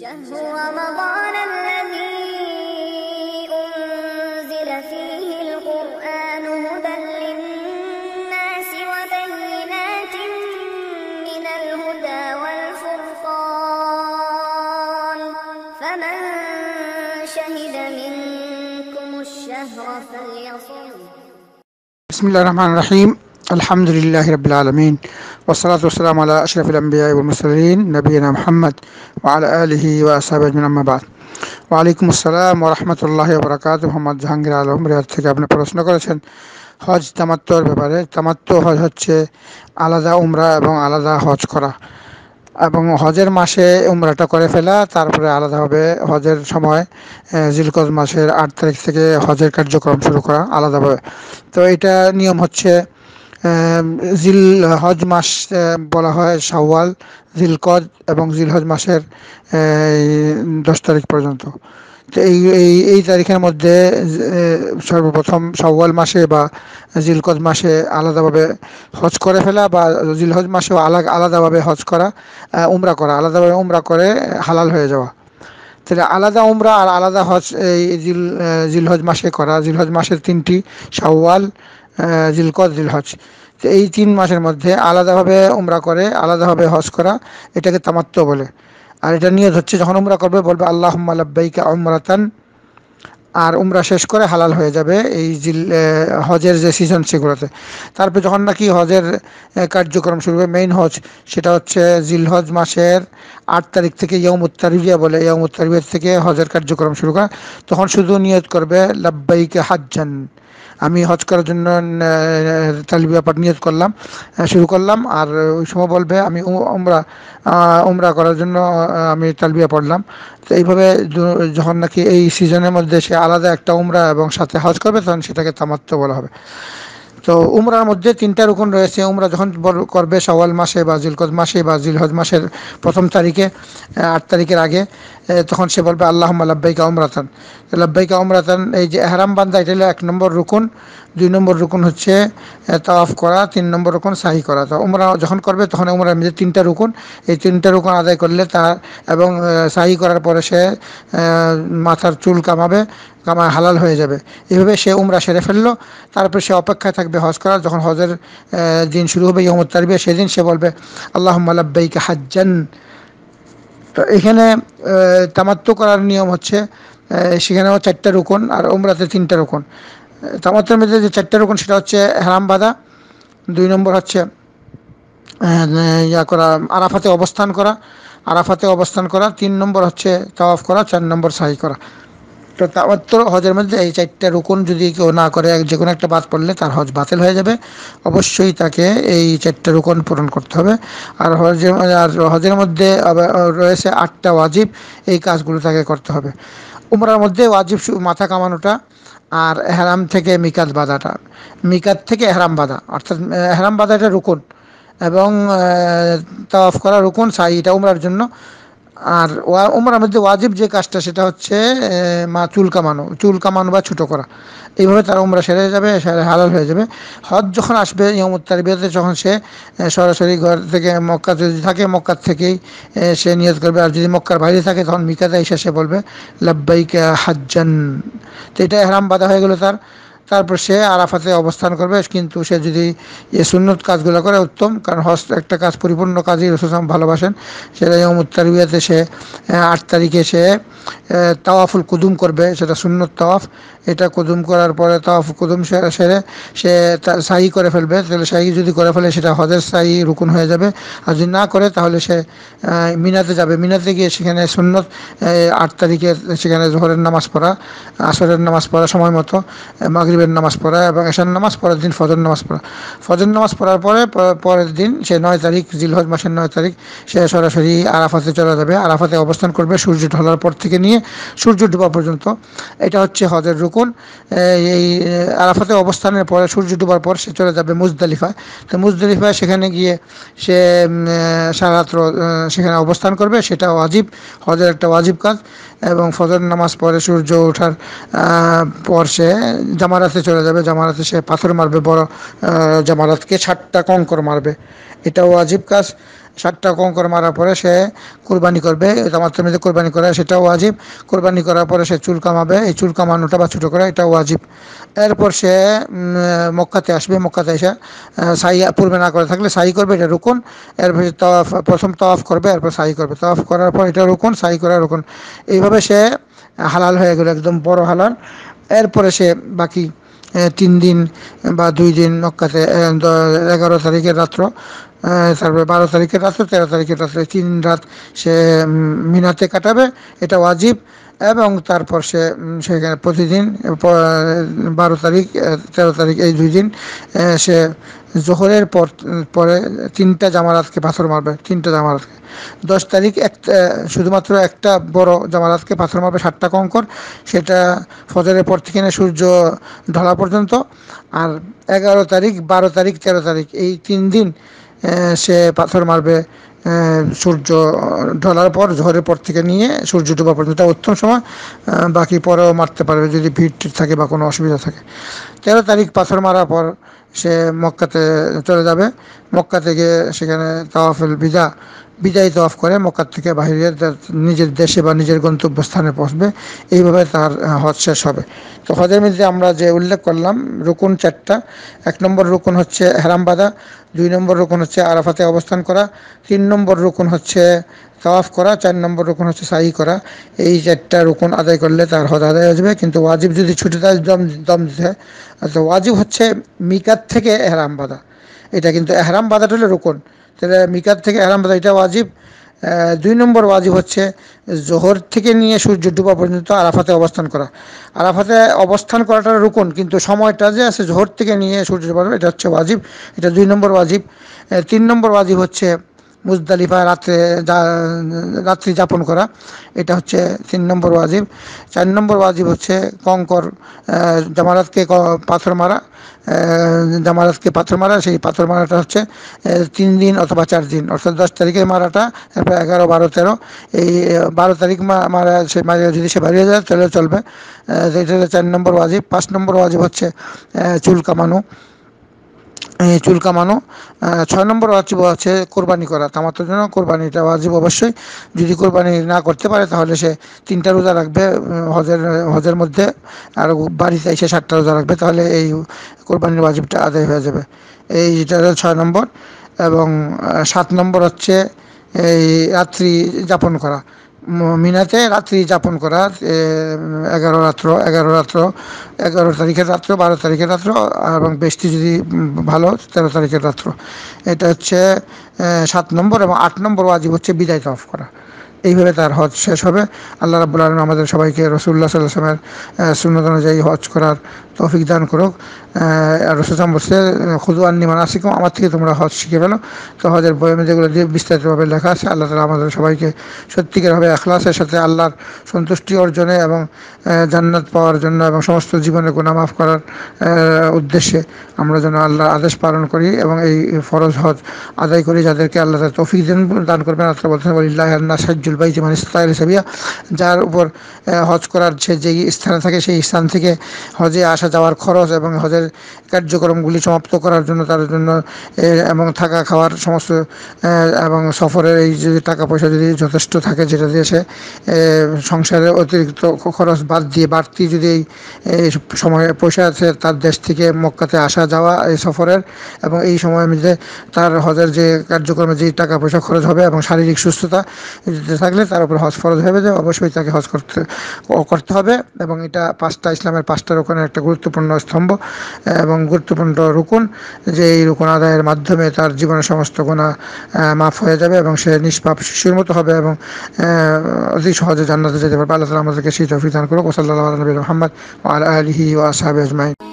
شهر رمضان الذي أنزل فيه القرآن هدى للناس وبينات من الهدى والفرقان فمن شهد منكم الشهر فليصوم بسم الله الرحمن الرحيم আলহামদুলিল্লাহ রবিল আলমিন ওসলাত ওসালাম আল্লাহ আশরফুল আম্বিয়ামসলিন নবীনা মোহাম্মদ ওয়াল আলহি ওয়াসাবাদ ওয়ালাইকুম আসসালাম ওরহমতুল্লাহ বরকাত মোহাম্মদ জাহাঙ্গীর আলম রেয়ার থেকে আপনি প্রশ্ন করেছেন হজ তামাত্তর ব্যাপারে তামাত্ম হজ হচ্ছে আলাদা উমরা এবং আলাদা হজ করা এবং হজের মাসে উমরাটা করে ফেলা তারপরে আলাদাভাবে হজের সময় জিলকজ মাসের আট তারিখ থেকে হজের কার্যক্রম শুরু করা আলাদাভাবে তো এটা নিয়ম হচ্ছে জিল হজ মাস বলা হয় শাওয়াল জিল কজ এবং জিল হজ মাসের দশ তারিখ পর্যন্ত এই এই এই তারিখের মধ্যে সর্বপ্রথম সাওয়াল মাসে বা জিলকজ মাসে আলাদাভাবে হজ করে ফেলা বা জিলহজ মাসেও আলা আলাদাভাবে হজ করা উমরা করা আলাদাভাবে উমরা করে হালাল হয়ে যাওয়া তাহলে আলাদা উমরা আর আলাদা হজ এই জিল জিলহজ মাসে করা জিলহজ মাসের তিনটি শাওয়াল জিলকদ জিলহজ তো এই তিন মাসের মধ্যে আলাদাভাবে উমরা করে আলাদাভাবে হজ করা এটাকে তামাত্ম বলে আর এটা নিয়ে হচ্ছে যখন উমরা করবে বলবে আল্লাহ আল্লাহ্বাইকা অমরাতান আর উমরা শেষ করে হালাল হয়ে যাবে এই জিল হজের যে সিজন সেগুলোতে তারপর যখন নাকি হজের কার্যক্রম শুরু হবে মেইন হজ সেটা হচ্ছে জিলহজ মাসের আট তারিখ থেকে ইয়মুত্তারিয়া বলে ইয়মুত্তারিয়া থেকে হজের কার্যক্রম শুরু করা তখন শুধু নিয়ত করবে লাব্বাইকে হাজ্জান আমি হজ করার জন্য তালিবিয়া পাঠ নিয়োগ করলাম শুরু করলাম আর ওই সময় বলবে আমি ওমরা ওমরা করার জন্য আমি তালবিয়া পড়লাম তো এইভাবে যখন নাকি এই সিজনের মধ্যে সে আলাদা একটা উমরা এবং সাথে হজ করবে তখন সেটাকে তামাত্ম বলা হবে তো উমরার মধ্যে তিনটা রুকন রয়েছে উমরা যখন করবে সওয়াল মাসে বা জিলকজ মাসে বা জিলহজ মাসের প্রথম তারিখে আট তারিখের আগে তখন সে বলবে আল্লাহ লাব্বাইকা উমরাতান লাব্বাইকা উমরাতান এই যে এহরাম বান্দা এটা হলো এক নম্বর রুকুন দুই নম্বর রুকুন হচ্ছে তাওয়াফ করা তিন নম্বর রুকুন সাহি করা তো উমরা যখন করবে তখন উমরার মধ্যে তিনটা রুকুন এই তিনটা রুকুন আদায় করলে তার এবং সাহি করার পরে সে মাথার চুল কামাবে কামা হালাল হয়ে যাবে এভাবে সে উমরা সেরে ফেললো তারপর সে অপেক্ষায় থাকবে হজ করার যখন হজের দিন শুরু হবে ইয়মত তারবে সেদিন সে বলবে আল্লাহ আলাব্বাইকে হাজ্জান তো এখানে তামাত্ম করার নিয়ম হচ্ছে সেখানেও চারটা রুকন আর উমরাতে তিনটা রুকন তামাত্মের মধ্যে যে চারটা রুকন সেটা হচ্ছে হারাম বাধা দুই নম্বর হচ্ছে ইয়া করা আরাফাতে অবস্থান করা আরাফাতে অবস্থান করা তিন নম্বর হচ্ছে তাওয়াফ করা চার নম্বর সাহি করা তো হজের মধ্যে এই চারটা রুকুন যদি কেউ না করে যে কোনো একটা বাদ পড়লে তার হজ বাতিল হয়ে যাবে অবশ্যই তাকে এই চারটা রুকুন পূরণ করতে হবে আর হজের আর হজের মধ্যে রয়েছে আটটা ওয়াজিব এই কাজগুলো তাকে করতে হবে উমরার মধ্যে ওয়াজিব মাথা কামানোটা আর এহরাম থেকে মিকাত বাঁধাটা মিকাত থেকে এহরাম বাঁধা অর্থাৎ এহরাম বাঁধাটা রুকুন এবং তাওয়াফ করা রুকুন সাই এটা উমরার জন্য আর ওমরার মধ্যে ওয়াজিব যে কাজটা সেটা হচ্ছে মা চুল কামানো চুল কামানো বা ছোটো করা এইভাবে তার ওমরা সেরে যাবে সেরে হালাল হয়ে যাবে হজ যখন আসবে ইয়মুত তারিবিয়াতে যখন সে সরাসরি ঘর থেকে মক্কা যদি থাকে মক্কার থেকেই সে নিয়ত করবে আর যদি মক্কার বাইরে থাকে তখন মিকাতে এসে সে বলবে লাব্বাইকা হাজ্জান তো এটা হারাম বাধা হয়ে গেলো তার তারপর সে আরাফাতে অবস্থান করবে কিন্তু সে যদি এ সুন্নত কাজগুলো করে উত্তম কারণ হস্ত একটা কাজ পরিপূর্ণ কাজই রসুলাম ভালোবাসেন সেটা ইয়মুত তারবিয়াতে সে আট তারিখে সে তাওয়াফুল কুদুম করবে সেটা সুন্নত তাওয়াফ এটা কুদুম করার পরে তাওয়াফুল কুদুম সেরে সে সাহি করে ফেলবে তাহলে সাহি যদি করে ফেলে সেটা হজের সাহি রুকুন হয়ে যাবে আর যদি না করে তাহলে সে মিনাতে যাবে মিনাতে গিয়ে সেখানে সুন্নত আট তারিখে সেখানে জোহরের নামাজ পড়া আসরের নামাজ পড়া সময় মতো মাগরিব মাগরীবের নামাজ পড়া এবং এশার নামাজ পরের দিন ফজর নামাজ পড়া ফজর নামাজ পড়ার পরে পরের দিন সে নয় তারিখ জিলহজ মাসের নয় তারিখ সে সরাসরি আরাফাতে চলে যাবে আরাফাতে অবস্থান করবে সূর্য ঢলার পর থেকে নিয়ে সূর্য ডুবা পর্যন্ত এটা হচ্ছে হজের রুকুন এই আরাফাতে অবস্থানের পরে সূর্য ডুবার পর সে চলে যাবে মুজদালিফায় তো মুজদালিফায় সেখানে গিয়ে সে সারাত্র সেখানে অবস্থান করবে সেটা ওয়াজিব হজের একটা ওয়াজিব কাজ এবং ফজর নামাজ পরে সূর্য ওঠার পর সে জামারা জামারাতে চলে যাবে জামারাতে সে পাথর মারবে বড় জামারাতকে ষাটটা কঙ্কর মারবে এটাও ওয়াজিব কাজ ষাটটা কঙ্কর মারার পরে সে কোরবানি করবে জামাতের মধ্যে কোরবানি করা সেটাও আজীব কোরবানি করার পরে সে চুল কামাবে এই চুল কামানোটা বা ছোটো করা এটাও ওয়াজিব এরপর সে মক্কাতে আসবে মক্কাতে এসে সাই পূর্বে না করে থাকলে সাই করবে এটা রুকুন এরপর তফ প্রথম তফ করবে এরপর সাই করবে তফ করার পর এটা রুকুন সাই করা রুকুন এইভাবে সে হালাল হয়ে গেল একদম বড় হালাল এরপরে সে বাকি তিন দিন বা দুই দিন নক্কাতে এগারো তারিখের রাত্র তারপরে বারো তারিখের রাত্রে তেরো তারিখের রাত্রে তিন রাত সে মিনাতে কাটাবে এটা ওয়াজিব এবং তারপর সে সেখানে প্রতিদিন বারো তারিখ তেরো তারিখ এই দুই দিন সে জোহরের পর পরে তিনটা জামারাতকে পাথর মারবে তিনটা জামারাতকে দশ তারিখ এক শুধুমাত্র একটা বড় জামারাতকে পাথর মারবে সাতটা কঙ্কর সেটা ফজরের পর থেকে না সূর্য ঢলা পর্যন্ত আর এগারো তারিখ বারো তারিখ তেরো তারিখ এই তিন দিন সে পাথর মারবে সূর্য ঢলার পর ঝড়ের পর থেকে নিয়ে সূর্য ডোবা পর্যন্ত এটা উত্তম সময় বাকি পরেও মারতে পারবে যদি ভিড় থাকে বা কোনো অসুবিধা থাকে তেরো তারিখ পাথর মারার পর সে মক্কাতে চলে যাবে মক্কা থেকে সেখানে তাওয়াফেল বিদা বিদায় তফ করে মক্কা থেকে বাহিরে নিজের দেশে বা নিজের গন্তব্যস্থানে পৌঁছবে এইভাবে তার হজ শেষ হবে তো হজের মধ্যে আমরা যে উল্লেখ করলাম রুকুন চারটা এক নম্বর রুকুন হচ্ছে হেরামবাদা দুই নম্বর রুকুন হচ্ছে আরাফাতে অবস্থান করা তিন নম্বর রুকুন হচ্ছে তাওয়াফ করা চার নম্বর রুকুন হচ্ছে সাহি করা এই চারটা রুকুন আদায় করলে তার হজ আদায় হয়ে যাবে কিন্তু ওয়াজিব যদি ছুটে দেয় দম দম দিতে হয় তো ওয়াজিব হচ্ছে মিকাত থেকে হেরামবাদা এটা কিন্তু এহরাম বাঁধাটা হলো রোকন তাহলে মিকাত থেকে এহরাম বাঁধা এটা ওয়াজিব দুই নম্বর ওয়াজিব হচ্ছে জোহর থেকে নিয়ে সূর্য ডুবা পর্যন্ত আরাফাতে অবস্থান করা আরাফাতে অবস্থান করাটা রুকন কিন্তু সময়টা যে আছে জোহর থেকে নিয়ে সূর্য ডুবা এটা হচ্ছে ওয়াজিব এটা দুই নম্বর ওয়াজিব তিন নম্বর ওয়াজিব হচ্ছে মুজদালিফা রাত্রে রাত্রি যাপন করা এটা হচ্ছে তিন নম্বর ওয়াজিব চার নম্বর ওয়াজিব হচ্ছে কঙ্কর জামারাতকে পাথর মারা জামারাতকে পাথর মারা সেই পাথর মারাটা হচ্ছে তিন দিন অথবা চার দিন অর্থাৎ দশ তারিখে মারাটা তারপর এগারো বারো তেরো এই বারো তারিখ মারা সে মারা যদি সে বাড়িয়ে যায় তাহলে চলবে এটা চার নম্বর ওয়াজিব পাঁচ নম্বর ওয়াজিব হচ্ছে চুল কামানো চুল কামানো ছয় নম্বর ওয়াজিব হচ্ছে কোরবানি করা তামাত্র জন্য কোরবানিটা ওয়াজিব অবশ্যই যদি কোরবানি না করতে পারে তাহলে সে তিনটা রোজা রাখবে হজের হজের মধ্যে আর বাড়িতে এসে সাতটা রোজা রাখবে তাহলে এই কোরবানির ওয়াজিবটা আদায় হয়ে যাবে এই যেটা ছয় নম্বর এবং সাত নম্বর হচ্ছে এই রাত্রি যাপন করা মিনাতে রাত্রি যাপন করা এগারো রাত্র এগারো রাত্র এগারো তারিখের রাত্র বারো তারিখের রাত্র এবং বেশটি যদি ভালো তেরো তারিখের রাত্র এটা হচ্ছে সাত নম্বর এবং আট নম্বর ওয়াজিব হচ্ছে বিদায় তফ করা এইভাবে তার হজ শেষ হবে আল্লাহ রাবুল আলম আমাদের সবাইকে রসুল্লাহ সাল্লামের সুন্নত অনুযায়ী হজ করার তৌফিক দান করুক আর সাম বলছে খুদু আন্নি শিখো আমার থেকে তোমরা হজ শিখে ফেলো তো হজের বয়মে যেগুলো দিয়ে বিস্তারিতভাবে লেখা আছে আল্লাহ তালা আমাদের সবাইকে সত্যিকারভাবে এখলাসের সাথে আল্লাহর সন্তুষ্টি অর্জনে এবং জান্নাত পাওয়ার জন্য এবং সমস্ত জীবনে মাফ করার উদ্দেশ্যে আমরা যেন আল্লাহর আদেশ পালন করি এবং এই ফরজ হজ আদায় করি যাদেরকে আল্লাহ তৌফিক দান করবেন আত্মা বলতেন বলিল্লাহ আল্লাহ সাহায্য বাইতুল যে মানে ইসরায়েল সাবিয়া যার উপর হজ করার যে যেই স্থানে থাকে সেই স্থান থেকে হজে আসা যাওয়ার খরচ এবং হজের কার্যক্রমগুলি সমাপ্ত করার জন্য তার জন্য এবং থাকা খাওয়ার সমস্ত এবং সফরের এই যদি টাকা পয়সা যদি যথেষ্ট থাকে যেটা দিয়ে সে সংসারের অতিরিক্ত খরচ বাদ দিয়ে বাড়তি যদি এই সময়ে পয়সা আছে তার দেশ থেকে মক্কাতে আসা যাওয়া এই সফরের এবং এই সময় মিলে তার হজের যে কার্যক্রমে যে টাকা পয়সা খরচ হবে এবং শারীরিক সুস্থতা থাকলে তার উপর হজ ফরজ হবে যে অবশ্যই তাকে হজ করতে করতে হবে এবং এটা পাঁচটা ইসলামের পাঁচটা রোকনের একটা গুরুত্বপূর্ণ স্তম্ভ এবং গুরুত্বপূর্ণ রুকুন যে এই রুকুন আদায়ের মাধ্যমে তার জীবনের সমস্ত গোনা মাফ হয়ে যাবে এবং সে নিষ্পাপ শিশুর মতো হবে এবং অতি সহজে জান্নাতে যেতে পারবে আল্লাহ তালা আমাদেরকে সেই তফিদান করুক ওসাল্লাহ নবী মোহাম্মদ আলহি ওয়া সাহেব আজমাইন